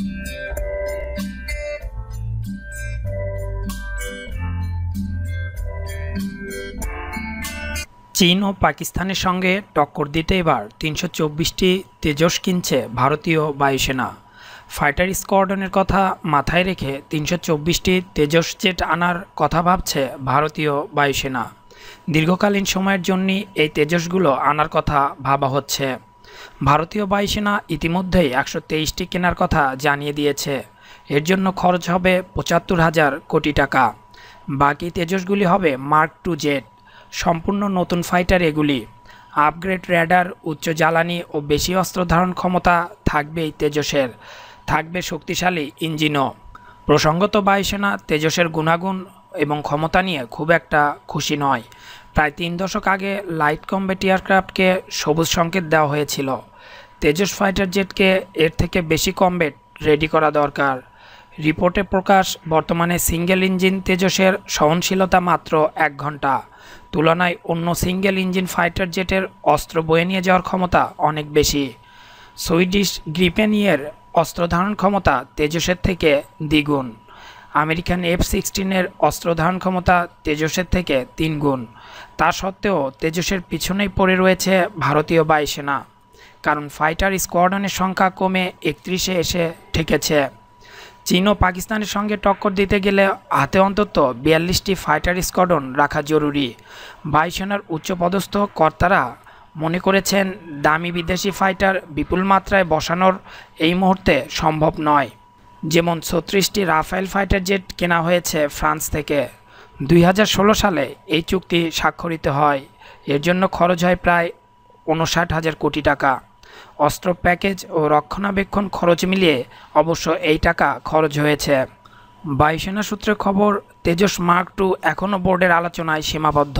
চীন ও পাকিস্তানের সঙ্গে টক্কর দিতে এবার তিনশো চব্বিশটি তেজস কিনছে ভারতীয় বায়ুসেনা ফাইটার স্কোয়াডনের কথা মাথায় রেখে তিনশো চব্বিশটি তেজস জেট আনার কথা ভাবছে ভারতীয় বায়ুসেনা দীর্ঘকালীন সময়ের জন্য এই তেজসগুলো আনার কথা ভাবা হচ্ছে ভারতীয় বায়ুসেনা ইতিমধ্যেই একশো তেইশটি কেনার কথা জানিয়ে দিয়েছে এর জন্য খরচ হবে পঁচাত্তর হাজার কোটি টাকা বাকি তেজসগুলি হবে মার্ক টু জেড সম্পূর্ণ নতুন ফাইটার এগুলি আপগ্রেড র্যাডার উচ্চ জ্বালানি ও বেশি অস্ত্র ধারণ ক্ষমতা থাকবেই তেজসের থাকবে শক্তিশালী ইঞ্জিনও প্রসঙ্গত বায়ুসেনা তেজসের গুণাগুণ এবং ক্ষমতা নিয়ে খুব একটা খুশি নয় প্রায় তিন দশক আগে লাইট কম্বেট এয়ারক্রাফটকে সবুজ সংকেত দেওয়া হয়েছিল তেজস ফাইটার জেটকে এর থেকে বেশি কম্বেট রেডি করা দরকার রিপোর্টে প্রকাশ বর্তমানে সিঙ্গেল ইঞ্জিন তেজসের সহনশীলতা মাত্র এক ঘন্টা তুলনায় অন্য সিঙ্গেল ইঞ্জিন ফাইটার জেটের অস্ত্র বয়ে নিয়ে যাওয়ার ক্ষমতা অনেক বেশি সুইডিশ গ্রিপেনিয়ের অস্ত্র ধারণ ক্ষমতা তেজসের থেকে দ্বিগুণ আমেরিকান এফ সিক্সটিনের অস্ত্র ধারণ ক্ষমতা তেজসের থেকে তিন গুণ তা সত্ত্বেও তেজসের পিছনেই পড়ে রয়েছে ভারতীয় বায়ুসেনা কারণ ফাইটার স্কোয়াডনের সংখ্যা কমে একত্রিশে এসে ঠেকেছে চীন ও পাকিস্তানের সঙ্গে টক্কর দিতে গেলে হাতে অন্তত বিয়াল্লিশটি ফাইটার স্কোয়াডন রাখা জরুরি বায়ুসেনার উচ্চপদস্থ কর্তারা মনে করেছেন দামি বিদেশি ফাইটার বিপুল মাত্রায় বসানোর এই মুহূর্তে সম্ভব নয় যেমন ছত্রিশটি রাফাইল ফাইটার জেট কেনা হয়েছে ফ্রান্স থেকে দুই সালে এই চুক্তি স্বাক্ষরিত হয় এর জন্য খরচ হয় প্রায় উনষাট হাজার কোটি টাকা অস্ত্র প্যাকেজ ও রক্ষণাবেক্ষণ খরচ মিলিয়ে অবশ্য এই টাকা খরচ হয়েছে বায়ুসেনা সূত্রে খবর তেজস মার্ক টু এখনও বোর্ডের আলোচনায় সীমাবদ্ধ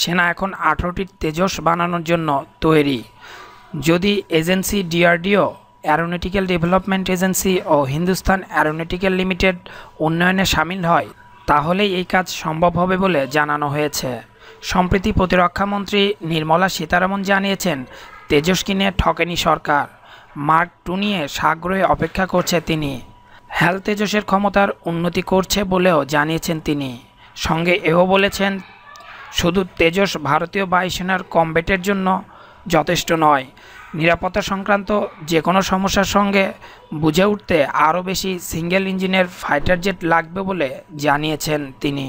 সেনা এখন আঠেরোটি তেজস বানানোর জন্য তৈরি যদি agency DRDO aeronautical development agency ও হিন্দুস্তান অ্যারোনটিক্যাল লিমিটেড উন্নয়নে সামিল হয় তাহলেই এই কাজ সম্ভব হবে বলে জানানো হয়েছে সম্প্রতি প্রতিরক্ষামন্ত্রী নির্মলা সীতারামন জানিয়েছেন তেজস নিয়ে ঠকেনি সরকার মার্ক টু নিয়ে সাগ্রহে অপেক্ষা করছে তিনি হেল তেজসের ক্ষমতার উন্নতি করছে বলেও জানিয়েছেন তিনি সঙ্গে এও বলেছেন শুধু তেজস ভারতীয় বায়ুসেনার কমবেটের জন্য যথেষ্ট নয় নিরাপত্তা সংক্রান্ত যে কোনো সমস্যার সঙ্গে বুঝে উঠতে আরও বেশি সিঙ্গেল ইঞ্জিনের ফাইটার জেট লাগবে বলে জানিয়েছেন তিনি